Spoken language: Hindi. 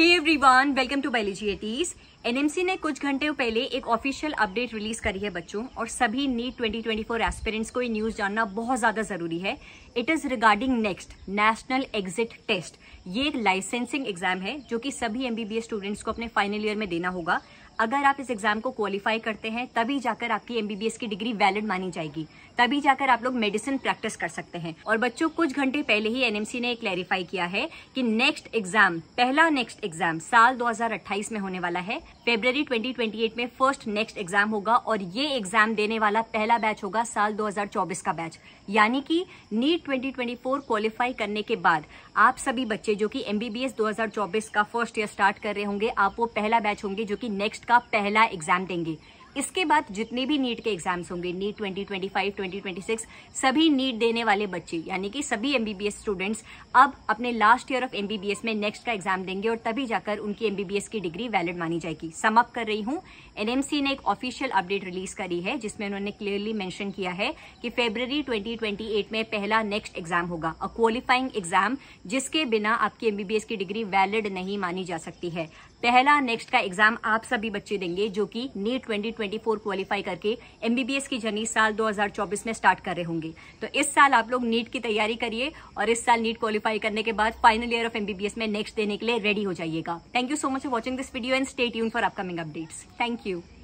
hey everyone welcome to biology NMC ने कुछ घंटे पहले एक ऑफिशियल अपडेट रिलीज करी है बच्चों और सभी नीट 2024 एस्पेरेंट्स को ये न्यूज जानना बहुत ज्यादा जरूरी है it is regarding next national exit test ये एक लाइसेंसिंग एग्जाम है जो कि सभी एमबीबीएस स्टूडेंट्स को अपने फाइनल ईयर में देना होगा अगर आप इस एग्जाम को क्वालिफाई करते हैं तभी जाकर आपकी एमबीबीएस की डिग्री वैलिड मानी जाएगी तभी जाकर आप लोग मेडिसिन प्रैक्टिस कर सकते हैं और बच्चों कुछ घंटे पहले ही एनएमसी ने क्लैरिफाई किया है कि नेक्स्ट एग्जाम पहला नेक्स्ट एग्जाम साल 2028 में होने वाला है फेब्रवरी 2028 में फर्स्ट नेक्स्ट एग्जाम होगा और ये एग्जाम देने वाला पहला बैच होगा साल 2024 का बैच यानी कि नीट 2024 क्वालिफाई करने के बाद आप सभी बच्चे जो कि एमबीबीएस 2024 का फर्स्ट ईयर स्टार्ट कर रहे होंगे आप वो पहला बैच होंगे जो कि नेक्स्ट का पहला एग्जाम देंगे इसके बाद जितने भी नीट के एग्जाम्स होंगे NEET twenty twenty five twenty twenty six सभी नीट देने वाले बच्चे यानी कि सभी एमबीबीएस स्टूडेंट्स अब अपने लास्ट ईयर ऑफ एमबीबीएस में नेक्स्ट का एग्जाम देंगे और तभी जाकर उनकी एमबीबीएस की डिग्री वैलिड मानी जाएगी समअप कर रही हूँ एनएमसी ने एक ऑफिशियल अपडेट रिलीज करी है जिसमें उन्होंने क्लियरली मैंशन किया है कि फेब्रवरी ट्वेंटी में पहला नेक्स्ट एग्जाम होगा अ क्वालिफाइंग एग्जाम जिसके बिना आपकी एमबीबीएस की डिग्री वैलिड नहीं मानी जा सकती है पहला नेक्स्ट का एग्जाम आप सभी बच्चे देंगे जो कि नीट ट्वेंटी 2024 क्वालिफाई करके एमबीबीएस की जर्नी साल 2024 में स्टार्ट कर रहे होंगे तो इस साल आप लोग नीट की तैयारी करिए और इस साल नीट क्वालिफाई करने के बाद फाइनल ईयर ऑफ एमबीबीएस में नेक्स्ट देने के लिए रेडी हो जाइएगा thank you so much for watching this video and stay यून for upcoming updates thank you